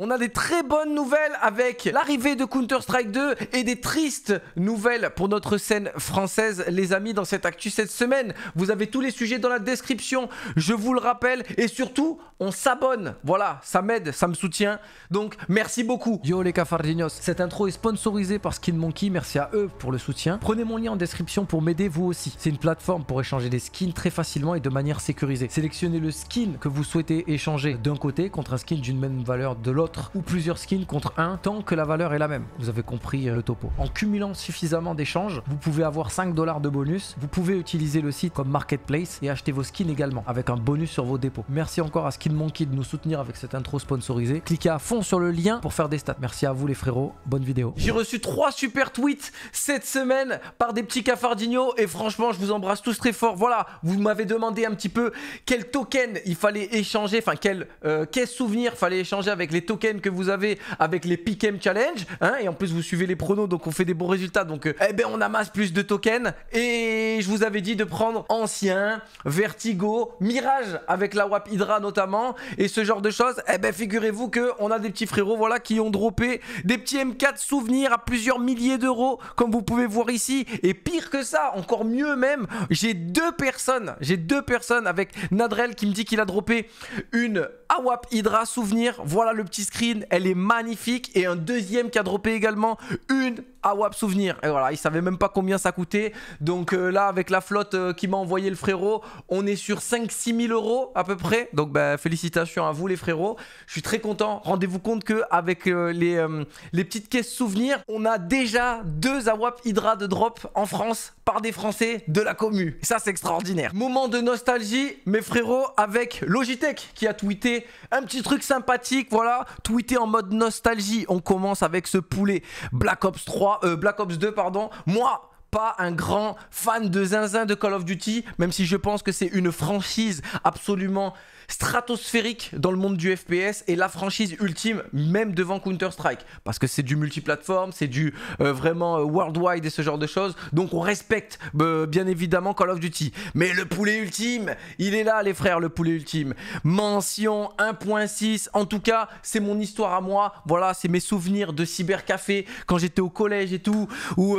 On a des très bonnes nouvelles avec l'arrivée de Counter-Strike 2 et des tristes nouvelles pour notre scène française, les amis, dans cette actu cette semaine. Vous avez tous les sujets dans la description, je vous le rappelle. Et surtout, on s'abonne. Voilà, ça m'aide, ça me soutient. Donc, merci beaucoup. Yo les cafardinos, cette intro est sponsorisée par Skin Monkey. Merci à eux pour le soutien. Prenez mon lien en description pour m'aider vous aussi. C'est une plateforme pour échanger des skins très facilement et de manière sécurisée. Sélectionnez le skin que vous souhaitez échanger d'un côté contre un skin d'une même valeur de l'autre ou plusieurs skins contre un tant que la valeur est la même. Vous avez compris euh, le topo. En cumulant suffisamment d'échanges, vous pouvez avoir 5 dollars de bonus. Vous pouvez utiliser le site comme marketplace et acheter vos skins également avec un bonus sur vos dépôts. Merci encore à Skin Monkey de nous soutenir avec cette intro sponsorisée. Cliquez à fond sur le lien pour faire des stats. Merci à vous les frérots. Bonne vidéo. J'ai reçu 3 super tweets cette semaine par des petits cafardignos et franchement, je vous embrasse tous très fort. Voilà, vous m'avez demandé un petit peu quel token il fallait échanger, enfin quel euh, quel souvenir fallait échanger avec les tokens que vous avez avec les Pick'em Challenge. Hein, et en plus, vous suivez les pronos, donc on fait des bons résultats. Donc, euh, eh ben, on amasse plus de tokens. Et je vous avais dit de prendre Ancien, Vertigo, Mirage avec la WAP Hydra notamment. Et ce genre de choses. Eh ben, figurez-vous qu'on a des petits frérots voilà, qui ont droppé des petits M4 souvenirs à plusieurs milliers d'euros, comme vous pouvez voir ici. Et pire que ça, encore mieux même, j'ai deux personnes. J'ai deux personnes avec Nadrel qui me dit qu'il a droppé une Awap Hydra Souvenir. Voilà le petit screen, elle est magnifique. Et un deuxième qui a droppé également une AWAP ah Souvenir. Et voilà, il savait même pas combien ça coûtait. Donc euh, là, avec la flotte euh, qui m'a envoyé le frérot, on est sur 5-6 000 euros à peu près. Donc bah, félicitations à vous les frérots. Je suis très content. Rendez-vous compte que avec euh, les, les petites caisses souvenirs, on a déjà deux AWAP Hydra de drop en France par des Français de la commu. Ça, c'est extraordinaire. Moment de nostalgie, mes frérots, avec Logitech qui a tweeté un petit truc sympathique. Voilà, tweeté en mode nostalgie. On commence avec ce poulet Black Ops 3 euh, Black Ops 2, pardon, moi, pas un grand fan de zinzin de Call of Duty, même si je pense que c'est une franchise absolument stratosphérique dans le monde du FPS et la franchise ultime, même devant Counter-Strike. Parce que c'est du multiplateforme, c'est du euh, vraiment euh, worldwide et ce genre de choses. Donc on respecte euh, bien évidemment Call of Duty. Mais le poulet ultime, il est là les frères, le poulet ultime. Mention 1.6, en tout cas, c'est mon histoire à moi. Voilà, c'est mes souvenirs de cybercafé quand j'étais au collège et tout, où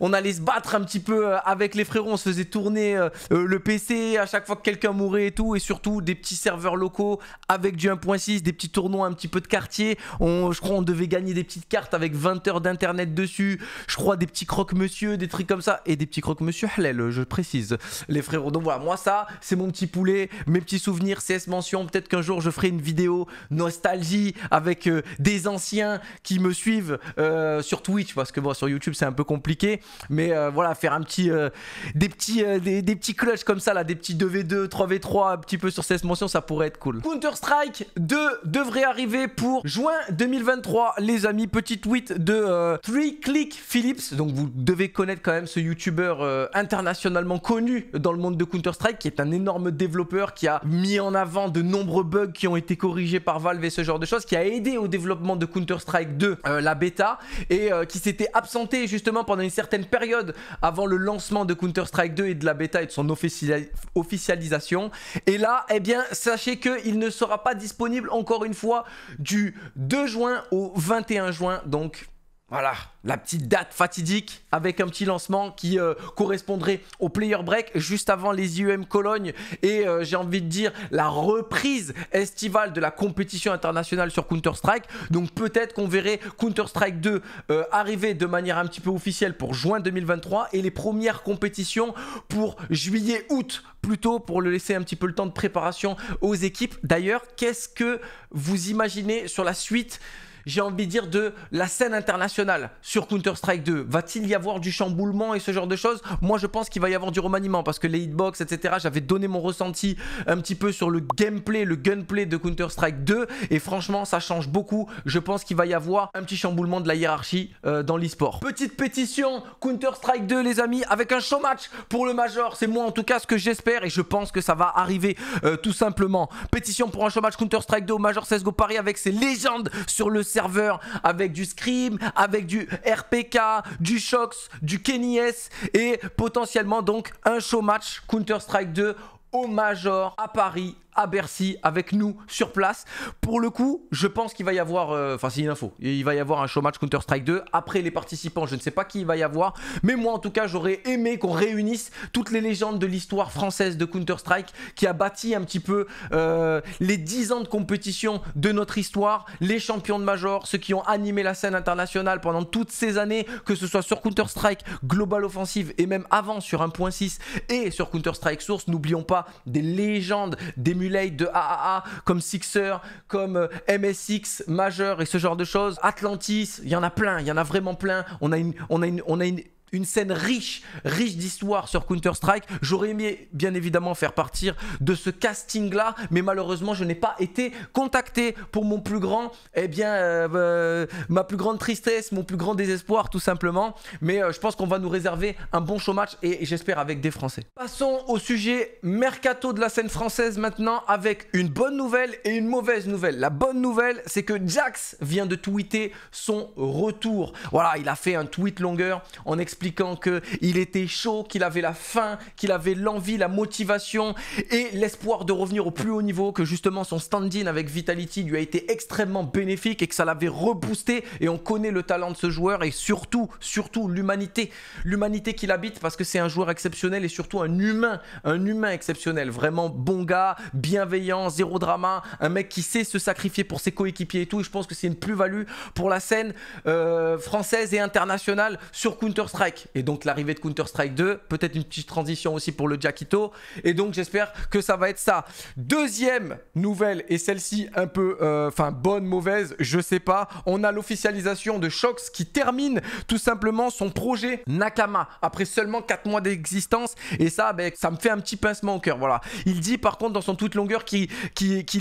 on allait se battre un petit peu avec les frérots, on se faisait tourner le PC à chaque fois que quelqu'un mourait et tout, et surtout des petits serveurs locaux avec du 1.6, des petits tournois un petit peu de quartier. je crois on devait gagner des petites cartes avec 20 heures d'internet dessus. Je crois des petits croque-monsieur, des trucs comme ça. Et des petits croque-monsieur halal, je précise, les frérots. Donc voilà, moi ça, c'est mon petit poulet, mes petits souvenirs, CS mention. Peut-être qu'un jour je ferai une vidéo nostalgie avec euh, des anciens qui me suivent euh, sur Twitch parce que bon, sur YouTube c'est un peu compliqué. Mais euh, voilà, faire un petit, des petits, des, petits clutches comme ça là, des petits 2v2, 3v3, un petit peu sur CS mention, ça pourrait être cool. Counter-Strike 2 devrait arriver pour juin 2023, les amis. Petit tweet de 3Click euh, Donc vous devez connaître quand même ce youtubeur euh, internationalement connu dans le monde de Counter-Strike, qui est un énorme développeur qui a mis en avant de nombreux bugs qui ont été corrigés par Valve et ce genre de choses, qui a aidé au développement de Counter-Strike 2, euh, la bêta, et qui s'était absenté justement pendant une certaine période avant le lancement de Counter-Strike 2 et de la bêta et de son officialisation. Et là, eh bien, sachez qu'il ne sera pas disponible encore une fois du 2 juin au 21 juin. Donc voilà, la petite date fatidique avec un petit lancement qui euh, correspondrait au player break juste avant les IEM Cologne et euh, j'ai envie de dire la reprise estivale de la compétition internationale sur Counter-Strike. Donc peut-être qu'on verrait Counter-Strike 2 euh, arriver de manière un petit peu officielle pour juin 2023 et les premières compétitions pour juillet-août plutôt pour le laisser un petit peu le temps de préparation aux équipes. D'ailleurs, qu'est-ce que vous imaginez sur la suite j'ai envie de dire, de la scène internationale sur Counter-Strike 2 Va-t-il y avoir du chamboulement et ce genre de choses Moi, je pense qu'il va y avoir du remaniement parce que les hitbox, etc., j'avais donné mon ressenti un petit peu sur le gameplay, le gunplay de Counter-Strike 2 et franchement, ça change beaucoup. Je pense qu'il va y avoir un petit chamboulement de la hiérarchie euh, dans l'e-sport. Petite pétition Counter-Strike 2, les amis, avec un show match pour le Major. C'est moi, en tout cas, ce que j'espère et je pense que ça va arriver euh, tout simplement. Pétition pour un show Counter-Strike 2 au Major CSGO Paris avec ses légendes sur le serveur avec du Scream, avec du RPK, du Shox, du Kenny S et potentiellement donc un show match Counter-Strike 2 au Major à Paris à Bercy avec nous sur place. Pour le coup, je pense qu'il va y avoir, euh, enfin c'est une info, il va y avoir un showmatch Counter-Strike 2. Après les participants, je ne sais pas qui il va y avoir, mais moi en tout cas j'aurais aimé qu'on réunisse toutes les légendes de l'histoire française de Counter-Strike qui a bâti un petit peu euh, les 10 ans de compétition de notre histoire, les champions de Major, ceux qui ont animé la scène internationale pendant toutes ces années, que ce soit sur Counter-Strike, Global Offensive et même avant sur 1.6 et sur Counter-Strike Source. N'oublions pas des légendes, des de AAA, comme Sixer, comme euh, MSX majeur et ce genre de choses. Atlantis, il y en a plein, il y en a vraiment plein. On a une, on a une, on a une une scène riche, riche d'histoire sur Counter-Strike. J'aurais aimé bien évidemment faire partir de ce casting-là, mais malheureusement je n'ai pas été contacté pour mon plus grand, eh bien, euh, euh, ma plus grande tristesse, mon plus grand désespoir tout simplement. Mais euh, je pense qu'on va nous réserver un bon show et, et j'espère avec des Français. Passons au sujet mercato de la scène française maintenant avec une bonne nouvelle et une mauvaise nouvelle. La bonne nouvelle, c'est que Jax vient de tweeter son retour. Voilà, il a fait un tweet longueur en expliquant expliquant qu'il était chaud, qu'il avait la faim, qu'il avait l'envie, la motivation et l'espoir de revenir au plus haut niveau, que justement son stand-in avec Vitality lui a été extrêmement bénéfique et que ça l'avait reboosté et on connaît le talent de ce joueur et surtout, surtout l'humanité, l'humanité qu'il habite parce que c'est un joueur exceptionnel et surtout un humain, un humain exceptionnel, vraiment bon gars, bienveillant, zéro drama, un mec qui sait se sacrifier pour ses coéquipiers et tout et je pense que c'est une plus-value pour la scène euh, française et internationale sur Counter-Strike. Et donc l'arrivée de Counter-Strike 2, peut-être une petite transition aussi pour le Jackito. Et donc j'espère que ça va être ça. Deuxième nouvelle, et celle-ci un peu, euh, enfin bonne, mauvaise, je sais pas. On a l'officialisation de Shox qui termine tout simplement son projet Nakama après seulement 4 mois d'existence. Et ça, ben, ça me fait un petit pincement au cœur. Voilà. Il dit par contre dans son toute longueur qu'il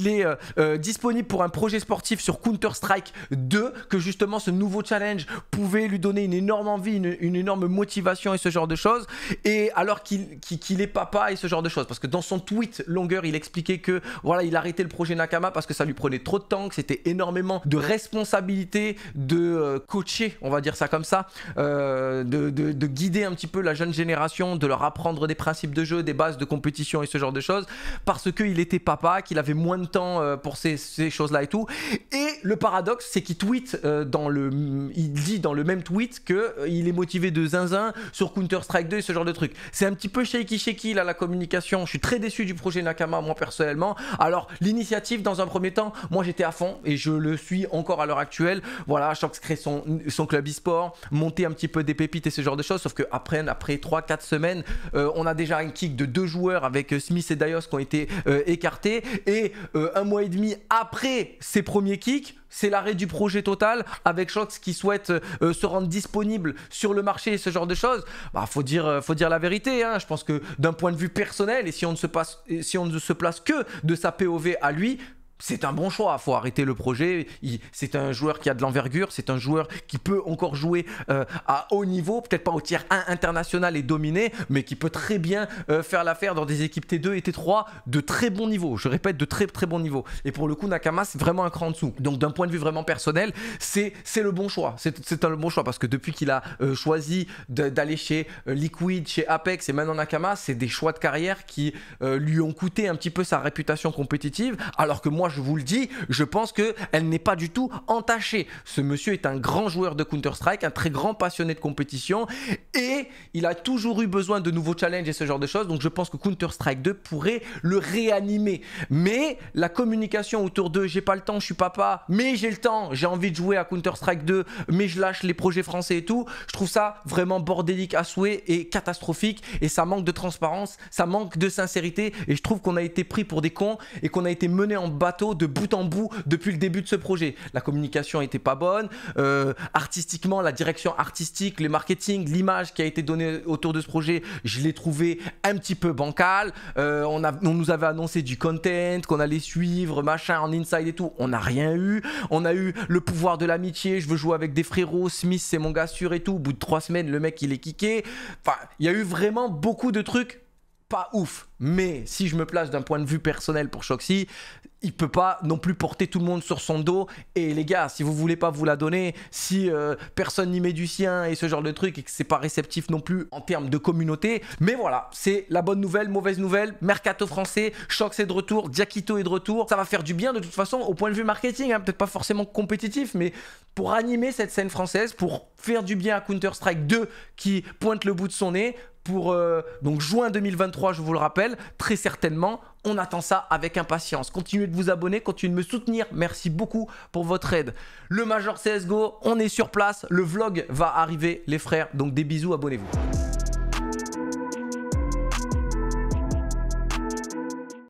est euh, euh, disponible pour un projet sportif sur Counter-Strike 2, que justement ce nouveau challenge pouvait lui donner une énorme envie, une énorme motivation et ce genre de choses, et alors qu'il est papa et ce genre de choses. Parce que dans son tweet longueur, il expliquait que voilà, il arrêtait le projet Nakama parce que ça lui prenait trop de temps, que c'était énormément de responsabilité de euh, coacher, on va dire ça comme ça, euh, de, guider un petit peu la jeune génération, de leur apprendre des principes de jeu, des bases de compétition et ce genre de choses, parce qu'il était papa, qu'il avait moins de temps euh, pour ces, choses-là et tout. Et le paradoxe, c'est qu'il tweet dans le, il dit dans le même tweet que il est motivé de zinzin sur Counter-Strike 2 et ce genre de truc. C'est un petit peu shaky shaky là la communication. Je suis très déçu du projet Nakama moi personnellement. Alors l'initiative dans un premier temps, moi j'étais à fond et je le suis encore à l'heure actuelle. Voilà, Shox crée son, club e-sport, monter un petit peu des pépites et ce genre de choses. Sauf que après, après 3-4 semaines, euh, on a déjà un kick de deux joueurs avec euh, Smith et Dios qui ont été euh, écartés. Et un mois et demi après ces premiers kicks, c'est l'arrêt du projet total avec Shox qui souhaite euh, se rendre disponible sur le marché et ce genre de choses. Bah, faut dire, euh, faut dire la vérité. Hein. Je pense que d'un point de vue personnel, et si on ne se passe, si on ne se place que de sa POV à lui, c'est un bon choix. Faut arrêter le projet. C'est un joueur qui a de l'envergure. C'est un joueur qui peut encore jouer euh, à haut niveau, peut-être pas au tiers 1 international et dominé mais qui peut très bien euh, faire l'affaire dans des équipes T2 et T3 de très bon niveau. Je répète, de très très bon niveau. Et pour le coup, Nakama c'est vraiment un cran en dessous. Donc d'un point de vue vraiment personnel, c'est le bon choix. C'est un bon choix parce que depuis qu'il a euh, choisi d'aller chez Liquid, chez Apex et maintenant Nakama, c'est des choix de carrière qui lui ont coûté un petit peu sa réputation compétitive, alors que moi je vous le dis, je pense qu'elle n'est pas du tout entachée. Ce monsieur est un grand joueur de Counter-Strike, un très grand passionné de compétition et il a toujours eu besoin de nouveaux challenges et ce genre de choses. Donc je pense que Counter-Strike 2 pourrait le réanimer. Mais la communication autour de j'ai pas le temps, je suis papa, mais j'ai le temps, j'ai envie de jouer à Counter-Strike 2, mais je lâche les projets français et tout, je trouve ça vraiment bordélique à souhait et catastrophique et ça manque de transparence, ça manque de sincérité et je trouve qu'on a été pris pour des cons et qu'on a été mené en bataille de bout en bout depuis le début de ce projet. La communication était pas bonne, euh, artistiquement, la direction artistique, le marketing, l'image qui a été donnée autour de ce projet, je l'ai trouvé un petit peu bancal. Euh, on, nous avait annoncé du content, qu'on allait suivre, machin, en inside et tout. On n'a rien eu. On a eu le pouvoir de l'amitié, je veux jouer avec des frérots, Smith c'est mon gars sûr et tout. Au bout de trois semaines, le mec il est kické. Enfin, il y a eu vraiment beaucoup de trucs pas ouf. Mais si je me place d'un point de vue personnel pour Shoxy, il peut pas non plus porter tout le monde sur son dos. Et les gars, si vous voulez pas vous la donner, si euh, personne n'y met du sien et ce genre de truc et que c'est pas réceptif non plus en termes de communauté. Mais voilà, c'est la bonne nouvelle, mauvaise nouvelle. Mercato français, Shox est de retour, Diakito est de retour. Ça va faire du bien de toute façon au point de vue marketing, hein. peut-être pas forcément compétitif, mais pour animer cette scène française, pour faire du bien à Counter-Strike 2 qui pointe le bout de son nez, pour euh, donc juin 2023, je vous le rappelle, très certainement, on attend ça avec impatience. Continuez de vous abonner, continuez de me soutenir. Merci beaucoup pour votre aide. Le Major CSGO, on est sur place. Le vlog va arriver, les frères. Donc des bisous, abonnez-vous.